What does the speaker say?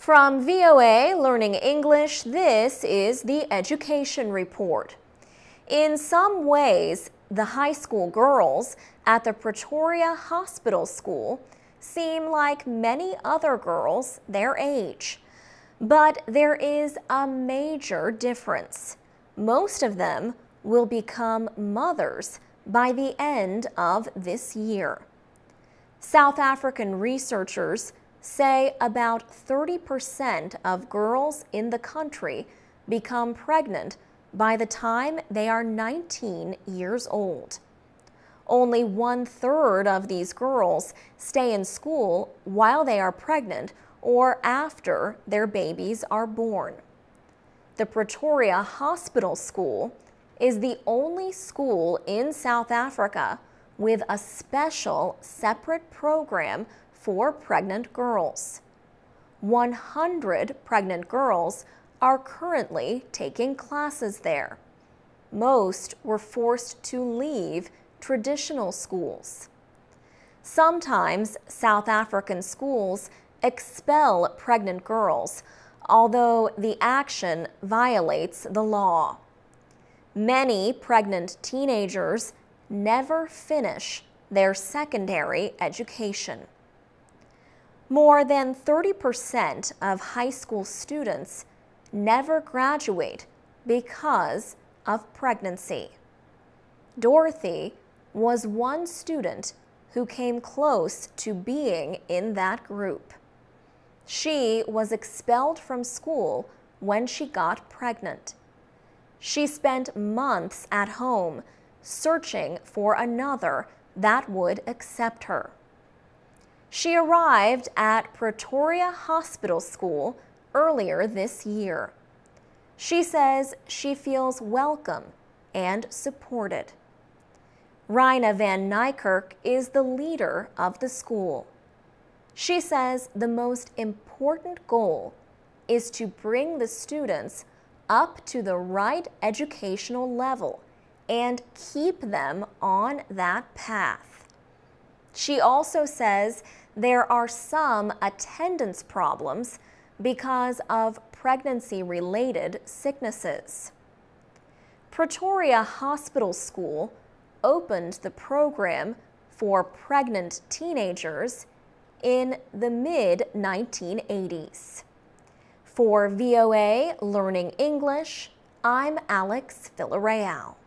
From VOA Learning English, this is the Education Report. In some ways, the high school girls at the Pretoria Hospital School seem like many other girls their age. But there is a major difference. Most of them will become mothers by the end of this year. South African researchers say about 30% of girls in the country become pregnant by the time they are 19 years old. Only one third of these girls stay in school while they are pregnant or after their babies are born. The Pretoria Hospital School is the only school in South Africa with a special separate program for pregnant girls. 100 pregnant girls are currently taking classes there. Most were forced to leave traditional schools. Sometimes South African schools expel pregnant girls, although the action violates the law. Many pregnant teenagers never finish their secondary education. More than 30% of high school students never graduate because of pregnancy. Dorothy was one student who came close to being in that group. She was expelled from school when she got pregnant. She spent months at home searching for another that would accept her. She arrived at Pretoria Hospital School earlier this year. She says she feels welcome and supported. Rina van Nykerk is the leader of the school. She says the most important goal is to bring the students up to the right educational level and keep them on that path. She also says there are some attendance problems because of pregnancy related sicknesses. Pretoria Hospital School opened the program for pregnant teenagers in the mid 1980s. For VOA Learning English, I'm Alex Villarreal.